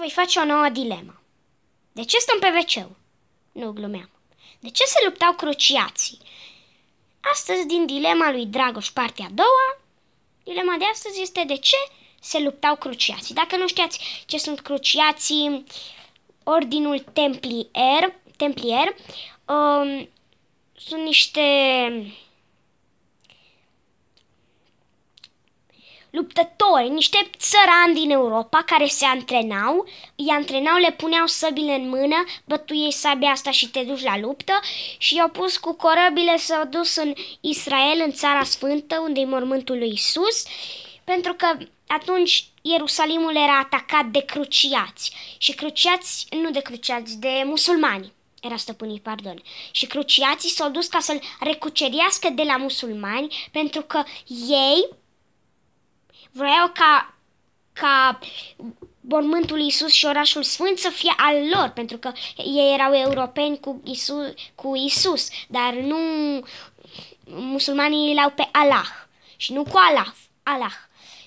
voi face o nouă dilemă. De ce stăm pe wc Nu glumeam. De ce se luptau cruciații? Astăzi, din dilema lui Dragoș, partea a doua, dilema de astăzi este de ce se luptau cruciații. Dacă nu știați ce sunt cruciații, Ordinul Templier, Templier um, sunt niște luptători, niște țărani din Europa care se antrenau, îi antrenau, le puneau săbile în mână, bătuiei sabia asta și te duci la luptă și i-au pus cu corăbile să au dus în Israel, în țara sfântă, unde e mormântul lui Isus, pentru că atunci Ierusalimul era atacat de cruciați și cruciați, nu de cruciați, de musulmani era stăpânii, pardon. Și cruciații s-au dus ca să-l recucerească de la musulmani pentru că ei Vreau ca, ca mormântul Isus și orașul Sfânt să fie al lor, pentru că ei erau europeni cu Isus, cu Isus dar nu musulmanii l-au pe Allah și nu cu Allah. Allah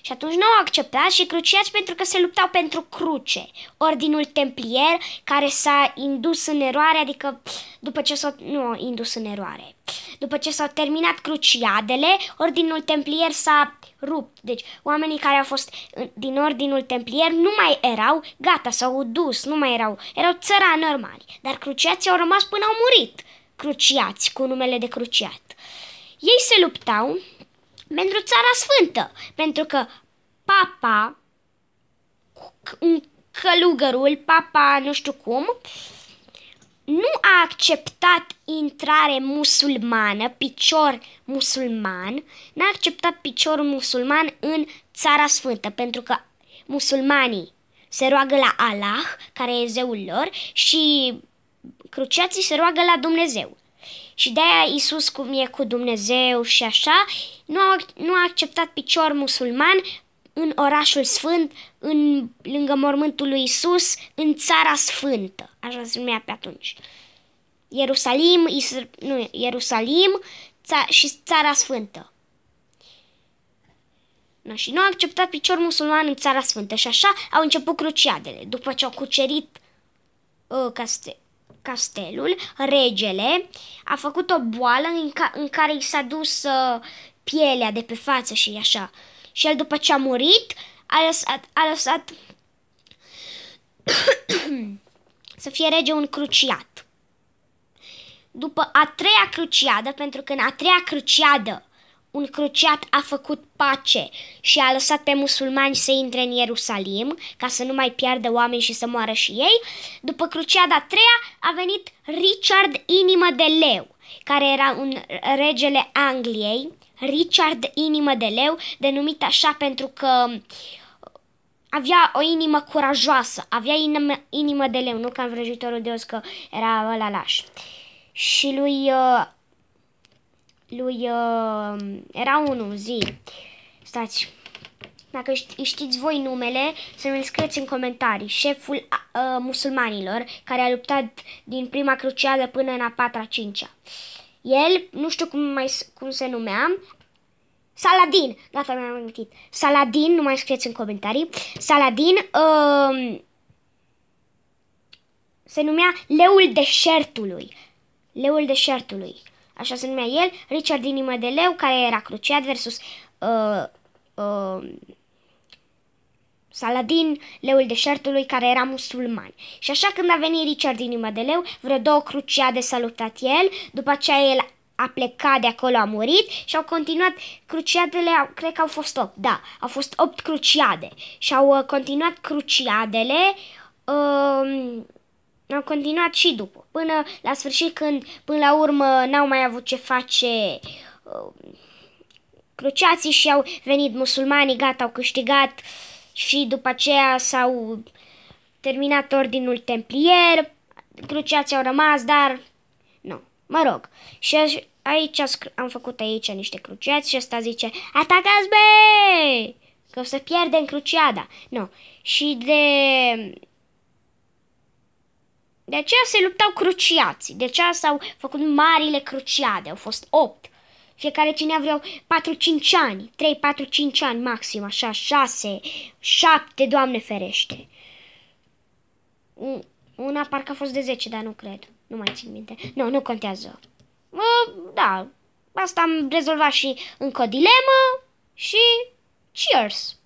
și atunci nu au acceptat și cruciați pentru că se luptau pentru cruce. Ordinul templier care s-a indus în eroare, adică după ce s au nu, indus în eroare. După ce s-au terminat cruciadele, ordinul templier s-a rupt. Deci oamenii care au fost din ordinul templier nu mai erau gata, s-au dus, nu mai erau, erau țărani normali. Dar cruciații au rămas până au murit. Cruciați, cu numele de cruciat. Ei se luptau pentru Țara Sfântă, pentru că papa, un călugărul, papa nu știu cum, nu a acceptat intrare musulmană, picior musulman, n-a acceptat picior musulman în Țara Sfântă, pentru că musulmanii se roagă la Allah, care e zeul lor, și cruciații se roagă la Dumnezeu. Și de-aia Iisus, cum e cu Dumnezeu și așa, nu a, nu a acceptat picior musulman în orașul sfânt, în, lângă mormântul lui Iisus în țara sfântă, așa se numea pe atunci. Ierusalim, Isr- nu, Ierusalim ța- și țara sfântă. No, și nu a acceptat picior musulman în țara sfântă și așa au început cruciadele, după ce au cucerit uh, ă, castel, castelul, regele a făcut o boală în, ca- în care i s-a dus uh, pielea de pe față și așa. Și el după ce a murit, a lăsat, a lăsat să fie rege un cruciat. După a treia cruciadă, pentru că în a treia cruciadă un cruciat a făcut pace și a lăsat pe musulmani să intre în Ierusalim ca să nu mai piardă oameni și să moară și ei. După cruciada a treia a venit Richard Inimă de Leu, care era un regele Angliei, Richard Inimă de Leu, denumit așa pentru că avea o inimă curajoasă, avea inimă, inimă de leu, nu ca învrăjitorul de os, că era ăla laș. Și lui uh, lui... Uh, era unul, zi. Stați. Dacă știți voi numele, să mi scrieți în comentarii. Șeful uh, musulmanilor, care a luptat din prima cruciadă până în a patra, cincea. El, nu știu cum, mai, cum se numea, Saladin, gata, mi-am amintit. Saladin, nu mai scrieți în comentarii. Saladin uh, se numea Leul Deșertului. Leul Deșertului așa se numea el, Richard din Imădeleu, care era cruciat versus uh, uh, Saladin, leul deșertului, care era musulman. Și așa când a venit Richard din Imădeleu, vreo două cruciade s-a luptat el, după aceea el a plecat de acolo, a murit și au continuat cruciadele, cred că au fost 8, da, au fost 8 cruciade și au uh, continuat cruciadele uh, am continuat și după, până la sfârșit când, până la urmă, n-au mai avut ce face uh, cruciații și au venit musulmanii, gata, au câștigat și după aceea s-au terminat ordinul templier, cruciații au rămas, dar nu, mă rog. Și aici am făcut aici niște cruciați și asta zice, atacați be! Că o să pierdem cruciada. Nu, și de de aceea se luptau cruciații, de aceea s-au făcut marile cruciade, au fost 8. Fiecare cine vreau 4-5 ani, 3-4-5 ani maxim, așa, 6, 7, Doamne ferește. Una parcă a fost de 10, dar nu cred, nu mai țin minte. Nu, nu contează. Da, asta am rezolvat și încă o dilemă și cheers!